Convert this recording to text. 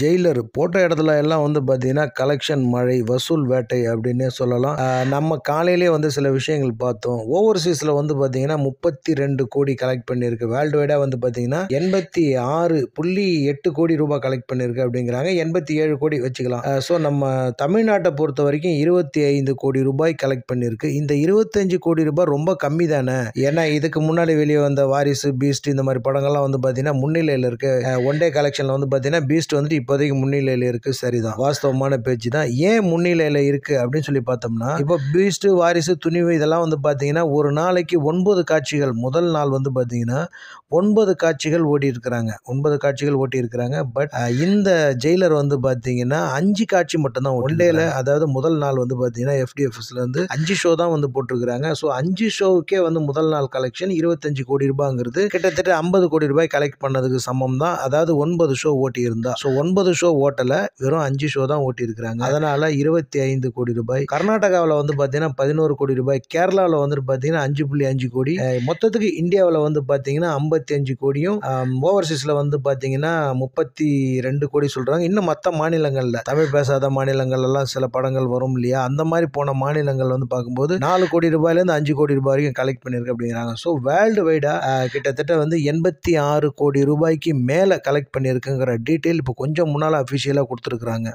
Jailer போட்ட இடத்துல எல்லாம் வந்து பார்த்திங்கன்னா கலெக்ஷன் மழை வசூல் வேட்டை அப்படின்னே சொல்லலாம் நம்ம காலையிலே வந்து சில விஷயங்கள் பார்த்தோம் ஓவர்சீஸில் வந்து பார்த்தீங்கன்னா முப்பத்தி ரெண்டு கோடி கலெக்ட் பண்ணியிருக்கு வேர்ல்டு வைடாக வந்து பார்த்திங்கன்னா எண்பத்தி ஆறு புள்ளி எட்டு கோடி ரூபாய் கலெக்ட் பண்ணியிருக்கு அப்படிங்கிறாங்க எண்பத்தி ஏழு கோடி வச்சுக்கலாம் ஸோ நம்ம தமிழ்நாட்டை பொறுத்த வரைக்கும் இருபத்தி ஐந்து கோடி ரூபாய் கலெக்ட் பண்ணியிருக்கு இந்த இருபத்தஞ்சு கோடி ரூபாய் ரொம்ப கம்மி தானே ஏன்னா இதுக்கு முன்னாடி வெளியே வந்த வாரிசு பீஸ்ட் இந்த மாதிரி படங்கள்லாம் வந்து பார்த்திங்கன்னா முன்னிலையில் இருக்குது ஒன் டே கலெக்ஷனில் வந்து பார்த்திங்கன்னா பீஸ்ட் வந்து வந்து இப்போதைக்கு முன்னிலையில் இருக்குது சரிதான் வாஸ்தவமான பேச்சு தான் ஏன் முன்னிலையில் இருக்குது அப்படின்னு சொல்லி பார்த்தோம்னா இப்போ பீஸ்ட்டு வாரிசு துணிவு இதெல்லாம் வந்து பார்த்தீங்கன்னா ஒரு நாளைக்கு ஒன்பது காட்சிகள் முதல் நாள் வந்து பார்த்தீங்கன்னா ஒன்பது காட்சிகள் ஓட்டி இருக்கிறாங்க ஒன்பது காட்சிகள் ஓட்டி இருக்கிறாங்க பட் இந்த ஜெயிலர் வந்து பார்த்தீங்கன்னா அஞ்சு காட்சி மட்டும்தான் ஒன் டேல அதாவது முதல் நாள் வந்து பார்த்தீங்கன்னா எஃப்டிஎஃப்எஸ்ல வந்து அஞ்சு ஷோ தான் வந்து போட்டிருக்கிறாங்க ஸோ அஞ்சு ஷோவுக்கே வந்து முதல் நாள் கலெக்ஷன் இருபத்தஞ்சு கோடி ரூபாங்கிறது கிட்டத்தட்ட ஐம்பது கோடி ரூபாய் கலெக்ட் பண்ணதுக்கு சமம் தான் அதாவது ஒன்பது ஷோ ஓட்டி இருந்தா ஸோ ஒன்பது ஷோ ஓட்டலை வெறும் அஞ்சு ஷோ தான் ஓட்டியிருக்கிறாங்க அதனால் இருபத்தி ஐந்து கோடி ரூபாய் கர்நாடகாவில் வந்து பார்த்தீங்கன்னா பதினோரு கோடி ரூபாய் கேரளாவில் வந்து பார்த்தீங்கன்னா அஞ்சு புள்ளி அஞ்சு கோடி மொத்தத்துக்கு இந்தியாவில் வந்து பார்த்தீங்கன்னா ஐம்பத்தி அஞ்சு கோடியும் ஓவர்சீஸில் வந்து பார்த்தீங்கன்னா முப்பத்தி ரெண்டு கோடி சொல்கிறாங்க இன்னும் மற்ற மாநிலங்களில் தமிழ் பேசாத மாநிலங்கள் எல்லாம் சில படங்கள் வரும் இல்லையா அந்த மாதிரி போன மாநிலங்கள் வந்து பார்க்கும்போது நாலு கோடி ரூபாயிலேருந்து அஞ்சு கோடி ரூபாய் வரைக்கும் கலெக்ட் பண்ணியிருக்கு அப்படிங்கிறாங்க ஸோ வேர்ல்டு வைடாக கிட்டத்தட்ட வந்து எண்பத்தி ஆறு கோடி ரூபாய்க்கு மேலே கலெக்ட் பண்ணியிருக்குங்கிற டீட்டெயில் இப்போ கொஞ்சம் கொஞ்சம் முன்னால் அஃபிஷியலாக கொடுத்துருக்குறாங்க